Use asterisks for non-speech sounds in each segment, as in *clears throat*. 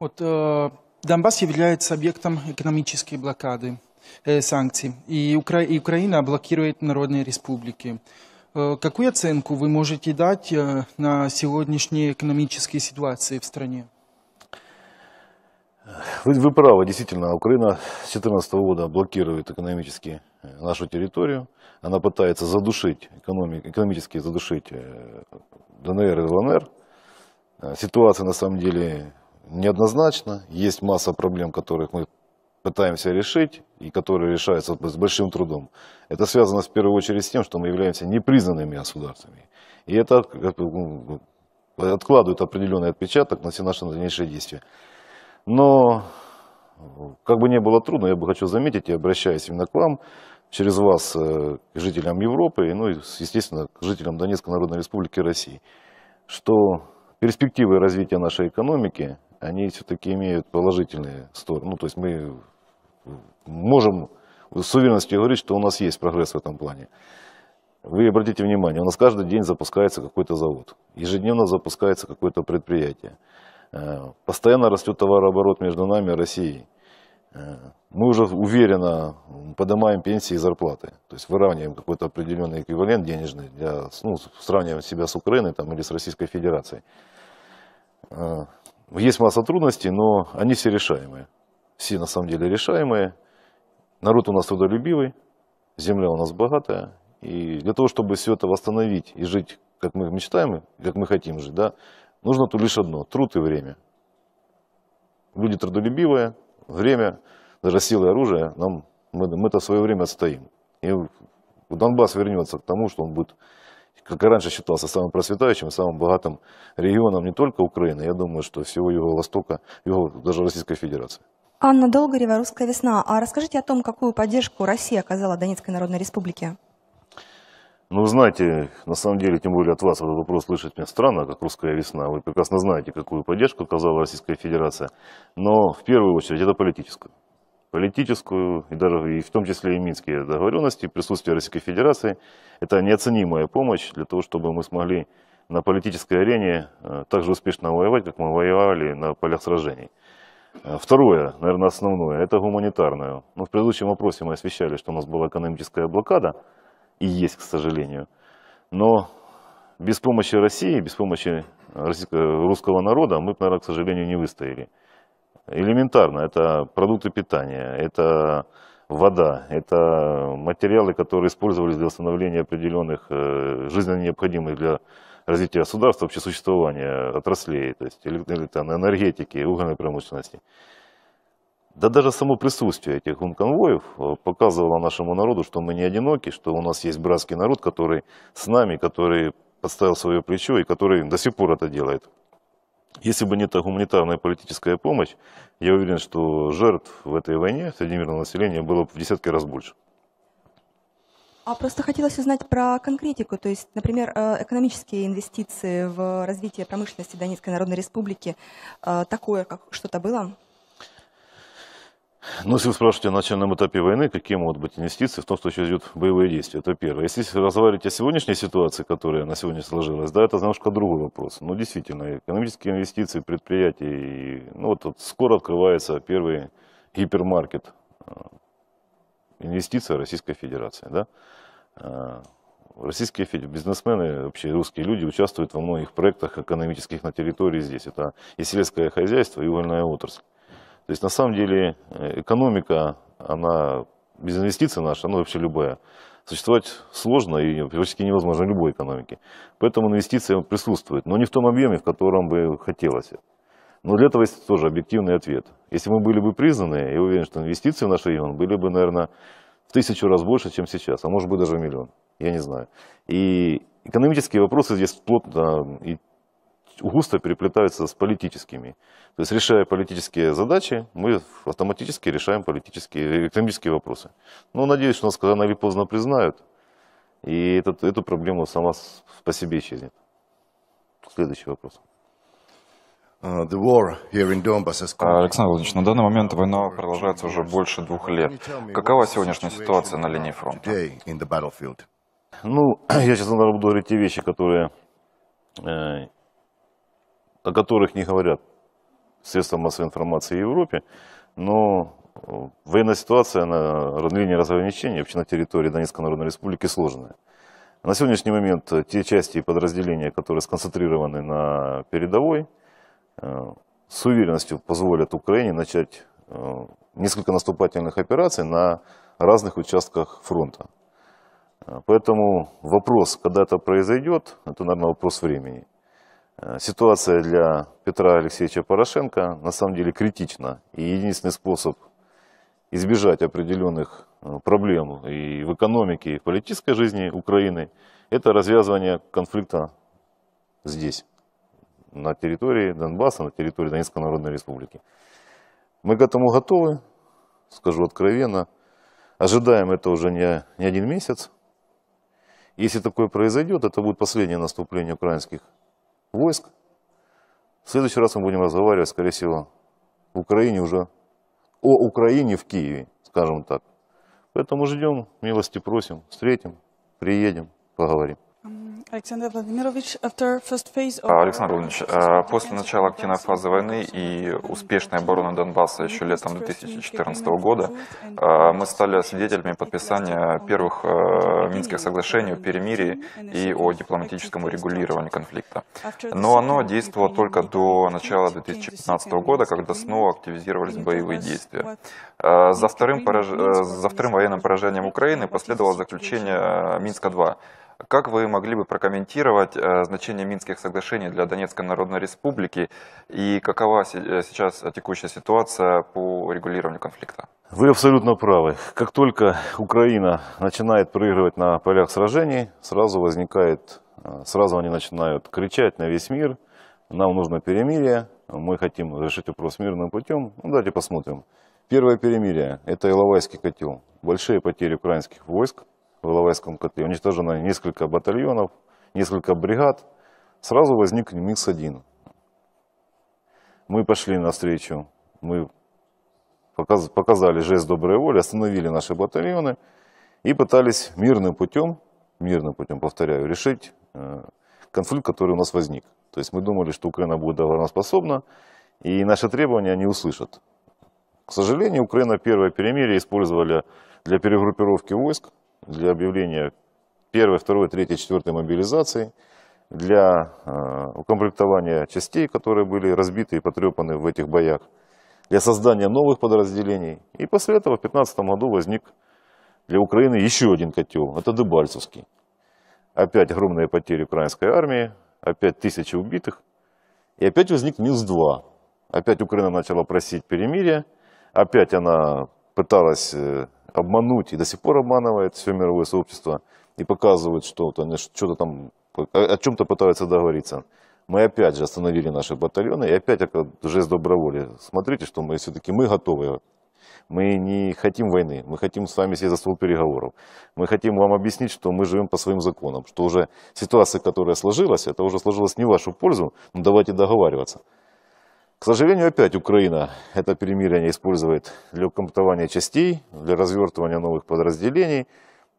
Вот э, Донбасс является объектом экономической блокады, э, санкций, и, Укра... и Украина блокирует народные республики. Э, какую оценку вы можете дать э, на сегодняшние экономические ситуации в стране? Вы, вы правы, действительно, Украина с 2014 года блокирует экономически э, нашу территорию. Она пытается задушить, экономи, экономически задушить э, ДНР и ЛНР. Э, ситуация на самом деле неоднозначно, есть масса проблем, которых мы пытаемся решить и которые решаются с большим трудом. Это связано в первую очередь с тем, что мы являемся непризнанными государствами. И это ну, откладывает определенный отпечаток на все наши дальнейшие действия. Но, как бы ни было трудно, я бы хочу заметить, и обращаясь именно к вам, через вас, э, к жителям Европы, ну и, естественно, к жителям Донецкой Народной Республики России, что перспективы развития нашей экономики они все-таки имеют положительные стороны. Ну, то есть мы можем с уверенностью говорить, что у нас есть прогресс в этом плане. Вы обратите внимание, у нас каждый день запускается какой-то завод, ежедневно запускается какое-то предприятие. Э, постоянно растет товарооборот между нами и Россией. Э, мы уже уверенно поднимаем пенсии и зарплаты. То есть выравниваем какой-то определенный эквивалент денежный, для, ну, сравниваем себя с Украиной там, или с Российской Федерацией. Э, есть масса трудностей, но они все решаемые. Все на самом деле решаемые. Народ у нас трудолюбивый, земля у нас богатая. И для того, чтобы все это восстановить и жить, как мы мечтаем, как мы хотим жить, да, нужно тут лишь одно – труд и время. Люди трудолюбивые, время, даже силы и оружие, нам, мы, мы это свое время отстоим. И Донбасс вернется к тому, что он будет как и раньше считался самым процветающим, самым богатым регионом не только Украины, я думаю, что всего его Востока, его даже Российской Федерации. Анна Долгорева, «Русская весна». А расскажите о том, какую поддержку Россия оказала Донецкой Народной Республике? Ну, знаете, на самом деле, тем более от вас этот вопрос слышать мне странно, как «Русская весна». Вы прекрасно знаете, какую поддержку оказала Российская Федерация. Но в первую очередь это политическую политическую, и даже и в том числе и минские договоренности, присутствие Российской Федерации. Это неоценимая помощь для того, чтобы мы смогли на политической арене э, так же успешно воевать, как мы воевали на полях сражений. Э, второе, наверное, основное, это гуманитарное. Ну, в предыдущем вопросе мы освещали, что у нас была экономическая блокада, и есть, к сожалению. Но без помощи России, без помощи русского народа мы, наверное, к сожалению, не выстояли. Элементарно, это продукты питания, это вода, это материалы, которые использовались для установления определенных э, жизненно необходимых для развития государства, вообще существования отраслей, то есть или, или, там, энергетики, угольной промышленности. Да даже само присутствие этих конвоев э, показывало нашему народу, что мы не одиноки, что у нас есть братский народ, который с нами, который подставил свое плечо и который до сих пор это делает. Если бы не эта гуманитарная политическая помощь, я уверен, что жертв в этой войне среди мирного населения было бы в десятки раз больше. А просто хотелось узнать про конкретику, то есть, например, э, экономические инвестиции в развитие промышленности Донецкой Народной Республики, э, такое как что-то было? Ну если вы спрашиваете о начальном этапе войны, какие могут быть инвестиции в том что случае идет боевые действия, это первое. Если разговаривать о сегодняшней ситуации, которая на сегодня сложилась, да, это немножко другой вопрос. Но действительно, экономические инвестиции предприятий, ну вот, вот скоро открывается первый гипермаркет, э, инвестиция Российской Федерации, да, э, российские бизнесмены, вообще русские люди участвуют во многих проектах экономических на территории здесь. Это и сельское хозяйство, и угольная отрасль. То есть на самом деле э, экономика, она без инвестиций наша, она ну, вообще любая. Существовать сложно и практически невозможно любой экономике. Поэтому инвестиции присутствуют, но не в том объеме, в котором бы хотелось. Но для этого есть тоже объективный ответ. Если мы были бы признаны, я уверен, что инвестиции в наш регион были бы, наверное, в тысячу раз больше, чем сейчас, а может быть даже в миллион, я не знаю. И экономические вопросы здесь плотно и густо переплетаются с политическими. То есть, решая политические задачи, мы автоматически решаем политические, экономические вопросы. Но ну, надеюсь, что нас когда или поздно признают, и этот, эту проблему сама по себе исчезнет. Следующий вопрос. Э, Александр Владимирович, на данный момент война продолжается уже больше двух лет. Какова сегодняшняя ситуация на линии фронта? Ну, *clears throat* я сейчас, наверное, буду говорить те вещи, которые э, о которых не говорят средства массовой информации в Европе, но э, военная ситуация на линии разграничения, вообще на территории Донецкой Народной Республики сложная. На сегодняшний момент э, те части и подразделения, которые сконцентрированы на передовой, э, с уверенностью позволят Украине начать несколько наступательных операций на разных участках фронта. Поэтому вопрос, когда это произойдет, это, наверное, вопрос времени. Э, ситуация для Петра Алексеевича Порошенко на самом деле критична. И единственный способ избежать определенных э, проблем и в экономике, и в политической жизни Украины, это развязывание конфликта здесь, на территории Донбасса, на территории Донецкой Народной Республики. Мы к этому готовы, скажу откровенно. Ожидаем это уже не, не один месяц. Если такое произойдет, это будет последнее наступление украинских войск. В следующий раз мы будем разговаривать, скорее всего, в Украине уже, о Украине в Киеве, скажем так. Поэтому ждем, милости просим, встретим, приедем, поговорим. Александр Владимирович, after first phase of... А, Александр Владимирович, а, после начала активной фазы войны и успешной обороны Донбасса еще летом 2014 года а, мы стали свидетелями подписания первых Минских соглашений о перемирии и о дипломатическом урегулировании конфликта. Но оно действовало только до начала 2015 года, когда снова активизировались боевые действия. Э, за вторым, пораж... За вторым военным поражением Украины последовало заключение Минска-2, как вы могли бы прокомментировать э, значение Минских соглашений для Донецкой Народной Республики и какова э, сейчас текущая ситуация по регулированию конфликта? Вы абсолютно правы. Как только Украина начинает проигрывать на полях сражений, сразу возникает, э, сразу они начинают кричать на весь мир, нам нужно перемирие, мы хотим решить вопрос мирным путем. Ну, давайте посмотрим. Первое перемирие – это Иловайский котел. Большие потери украинских войск – в Иловайском котле, уничтожено несколько батальонов, несколько бригад, сразу возник МИГС-1. Мы пошли навстречу, мы показали жест доброй воли, остановили наши батальоны и пытались мирным путем, мирным путем, повторяю, решить конфликт, который у нас возник. То есть мы думали, что Украина будет договороспособна, и наши требования они услышат. К сожалению, Украина первое перемирие использовали для перегруппировки войск, для объявления первой, второй, третьей, четвертой мобилизации, для э, укомплектования частей, которые были разбиты и потрепаны в этих боях, для создания новых подразделений. И после этого в 2015 году возник для Украины еще один котел, это Дебальцевский. Опять огромные потери украинской армии, опять тысячи убитых, и опять возник Минс-2. Опять Украина начала просить перемирия, опять она пыталась э, обмануть, и до сих пор обманывает все мировое сообщество, и показывает что-то, они что-то там, о чем-то пытаются договориться. Мы опять же остановили наши батальоны, и опять уже с доброволи. Смотрите, что мы все-таки, мы готовы мы не хотим войны, мы хотим с вами сесть за стол переговоров. Мы хотим вам объяснить, что мы живем по своим законам, что уже ситуация, которая сложилась, это уже сложилась не в вашу пользу, но давайте договариваться. К сожалению, опять Украина это перемирие использует для укомплектования частей, для развертывания новых подразделений,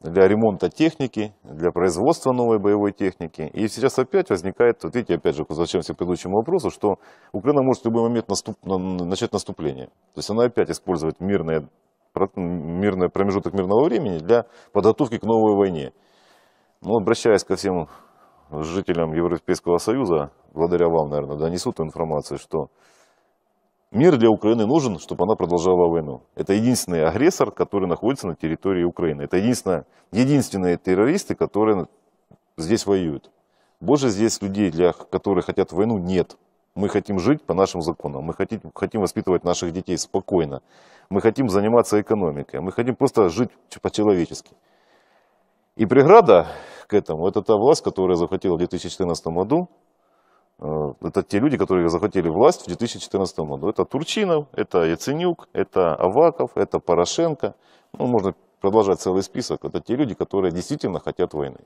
для ремонта техники, для производства новой боевой техники. И сейчас опять возникает, вот видите, опять же, возвращаемся к предыдущему вопросу, что Украина может в любой момент наступ, начать наступление. То есть она опять использует мирное, мирное, промежуток мирного времени для подготовки к новой войне. Но обращаясь ко всем жителям Европейского Союза, благодаря вам, наверное, донесут информацию, что мир для Украины нужен, чтобы она продолжала войну. Это единственный агрессор, который находится на территории Украины. Это единственное, единственные террористы, которые здесь воюют. Больше здесь людей, для, которые хотят войну, нет. Мы хотим жить по нашим законам, мы хотим, хотим воспитывать наших детей спокойно, мы хотим заниматься экономикой, мы хотим просто жить по-человечески. И преграда к этому. Это та власть, которая захватила в 2014 году. Э, это те люди, которые захватили власть в 2014 году. Это Турчинов, это Яценюк, это Аваков, это Порошенко. Ну, можно продолжать целый список. Это те люди, которые действительно хотят войны.